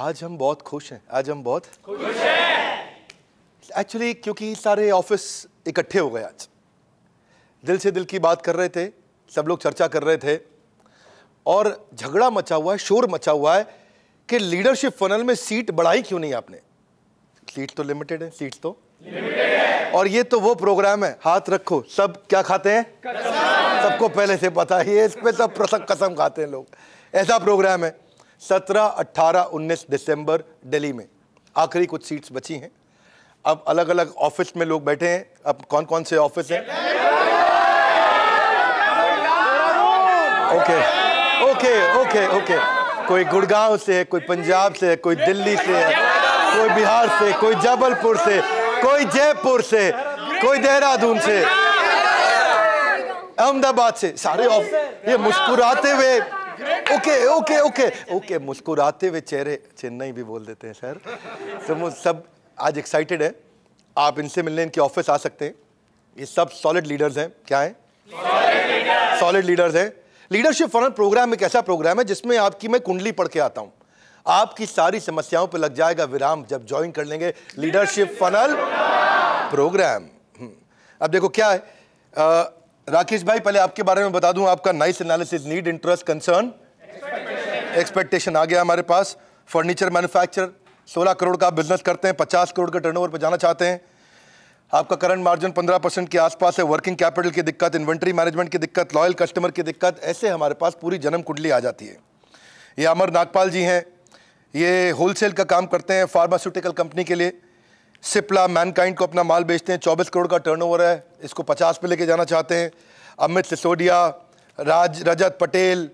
आज हम बहुत खुश हैं आज हम बहुत खुश हैं एक्चुअली क्योंकि सारे ऑफिस इकट्ठे हो गए आज दिल से दिल की बात कर रहे थे सब लोग चर्चा कर रहे थे और झगड़ा मचा हुआ है शोर मचा हुआ है कि लीडरशिप फनल में सीट बढ़ाई क्यों नहीं आपने सीट तो लिमिटेड है सीट तो लिमिटेड है और ये तो वो प्रोग्राम है हाथ रखो सब क्या खाते हैं सबको पहले से पता है इसमें सब कसम खाते हैं लोग ऐसा प्रोग्राम है सत्रह अट्ठारह उन्नीस दिसंबर दिल्ली में आखिरी कुछ सीट्स बची हैं अब अलग अलग ऑफिस में लोग बैठे हैं अब कौन कौन से ऑफिस हैं ओके ओके ओके ओके कोई गुड़गांव से है कोई पंजाब से है कोई दिल्ली से है कोई बिहार से कोई जबलपुर से कोई जयपुर से कोई देहरादून से अहमदाबाद से सारे ऑफिस ये मुस्कुराते हुए ओके ओके ओके ओके मुस्कुराते हुए चेहरे चेन्नई भी बोल देते हैं सर सर तो सब आज एक्साइटेड है आप इनसे मिलने इनके ऑफिस आ सकते हैं ये सब सॉलिड लीडर्स हैं क्या है सॉलिड लीडर्स हैं लीडरशिप फॉरन प्रोग्राम एक ऐसा प्रोग्राम है जिसमें आपकी मैं कुंडली पढ़ के आता हूँ आपकी सारी समस्याओं पर लग जाएगा विराम जब ज्वाइन कर लेंगे लीडरशिप फनल प्रोग्राम अब देखो क्या है आ, राकेश भाई पहले आपके बारे में बता दूं आपका nice analysis need interest concern expectation आ गया हमारे पास फर्नीचर मैन्युफैक्चर 16 करोड़ का बिजनेस करते हैं 50 करोड़ का टर्नओवर पर जाना चाहते हैं आपका करंट मार्जिन 15 परसेंट के आसपास है वर्किंग कैपिटल की दिक्कत इन्वेंट्री मैनेजमेंट की दिक्कत लॉयल कस्टमर की दिक्कत ऐसे हमारे पास पूरी जन्म कुंडली आ जाती है ये अमर नागपाल जी हैं ये होलसेल का काम करते हैं फार्मास्यूटिकल कंपनी के लिए सिप्ला मैनकाइंड को अपना माल बेचते हैं चौबीस करोड़ का टर्न है इसको पचास पे लेके जाना चाहते हैं अमित सिसोडिया राज रजत पटेल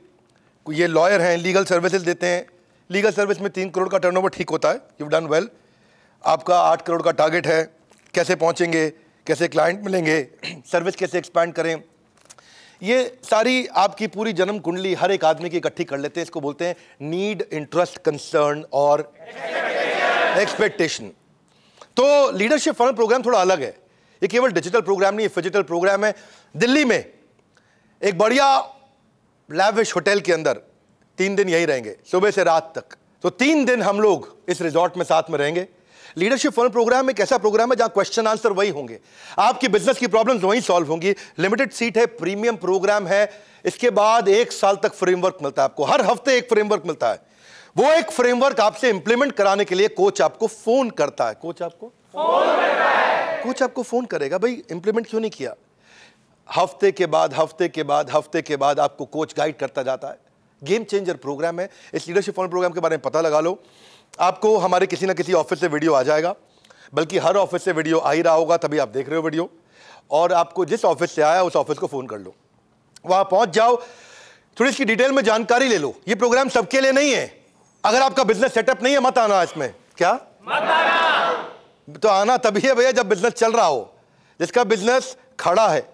ये लॉयर हैं लीगल सर्विसेज देते हैं लीगल सर्विस में तीन करोड़ का टर्नओवर ठीक होता है यू डन वेल आपका आठ करोड़ का टारगेट है कैसे पहुँचेंगे कैसे क्लाइंट मिलेंगे सर्विस कैसे एक्सपैंड करें ये सारी आपकी पूरी जन्म कुंडली हर एक आदमी की इकट्ठी कर लेते हैं इसको बोलते हैं नीड इंटरेस्ट कंसर्न और एक्सपेक्टेशन तो लीडरशिप फॉरन प्रोग्राम थोड़ा अलग है ये केवल डिजिटल प्रोग्राम नहीं फिजिटल प्रोग्राम है दिल्ली में एक बढ़िया लैविश होटल के अंदर तीन दिन यही रहेंगे सुबह से रात तक तो तीन दिन हम लोग इस रिजॉर्ट में साथ में रहेंगे लीडरशिप फोन प्रोग्राम एक ऐसा प्रोग्राम है जहां क्वेश्चन आंसर वही होंगे आपकी बिजनेस की प्रॉब्लम्स वही सॉल्व होंगी लिमिटेड सीट है प्रीमियम प्रोग्राम है इसके बाद एक साल तक फ्रेमवर्क मिलता है आपको हर हफ्ते एक फ्रेमवर्क मिलता है वो एक फ्रेमवर्क आपसे इंप्लीमेंट कराने के लिए कोच आपको फोन करता है कोच आपको फोन करता है कोच आपको फोन करेगा भाई इंप्लीमेंट क्यों नहीं किया हफ्ते के बाद हफ्ते के बाद हफ्ते के बाद आपको कोच गाइड करता जाता है गेम चेंजर प्रोग्राम है इस लीडरशिप फॉर्म प्रोग्राम के बारे में पता लगा लो आपको हमारे किसी ना किसी ऑफिस से वीडियो आ जाएगा बल्कि हर ऑफिस से वीडियो आ ही रहा होगा तभी आप देख रहे हो वीडियो और आपको जिस ऑफिस से आया उस ऑफिस को फ़ोन कर लो वहां पहुंच जाओ थोड़ी इसकी डिटेल में जानकारी ले लो ये प्रोग्राम सबके लिए नहीं है अगर आपका बिजनेस सेटअप नहीं है मत आना इसमें क्या मत आना तो आना तभी है भैया जब बिजनेस चल रहा हो जिसका बिजनेस खड़ा है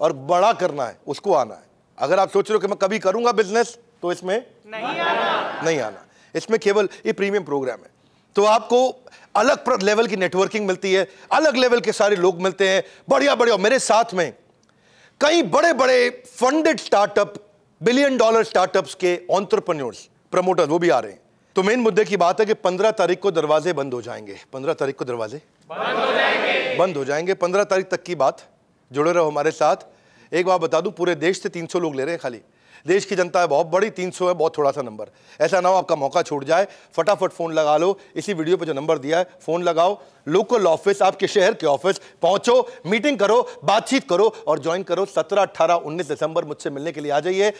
और बड़ा करना है उसको आना है अगर आप सोच रहे हो कि मैं कभी करूंगा बिजनेस तो इसमें नहीं आना नहीं आना इसमें केवल ये प्रीमियम प्रोग्राम है तो आपको अलग लेवल की नेटवर्किंग मिलती है अलग लेवल के सारे लोग मिलते हैं बढ़िया बढ़िया मेरे साथ में कई बड़े बड़े funded startup billion dollar startups के ऑन्टरप्रन्योर्स प्रमोटर वो भी आ रहे हैं तो मेन मुद्दे की बात है कि पंद्रह तारीख को दरवाजे बंद हो जाएंगे पंद्रह तारीख को दरवाजे बंद हो जाएंगे बंद हो जाएंगे पंद्रह तारीख तक की बात जुड़े रहो हमारे साथ एक बात बता दूं पूरे देश से 300 लोग ले रहे हैं खाली देश की जनता है बहुत बड़ी तीन सौ है बहुत थोड़ा सा नंबर ऐसा ना हो आपका मौका छूट जाए फटाफट फ़ोन लगा लो इसी वीडियो पर जो नंबर दिया है फ़ोन लगाओ लोकल ऑफिस आपके शहर के ऑफिस पहुंचो मीटिंग करो बातचीत करो और ज्वाइन करो सत्रह अट्ठारह उन्नीस दिसंबर मुझसे मिलने के लिए आ जाइए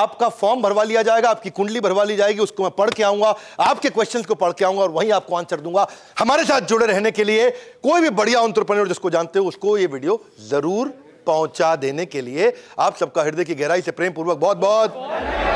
आपका फॉर्म भरवा लिया जाएगा आपकी कुंडली भरवा ली जाएगी उसको मैं पढ़ के आऊंगा आपके क्वेश्चन को पढ़ के आऊंगा और वहीं आपको आंसर दूंगा हमारे साथ जुड़े रहने के लिए कोई भी बढ़िया ऑन्टरप्रनर जिसको जानते हो उसको ये वीडियो जरूर पहुंचा देने के लिए आप सबका हृदय की गहराई से प्रेम पूर्वक बहुत बहुत, बहुत।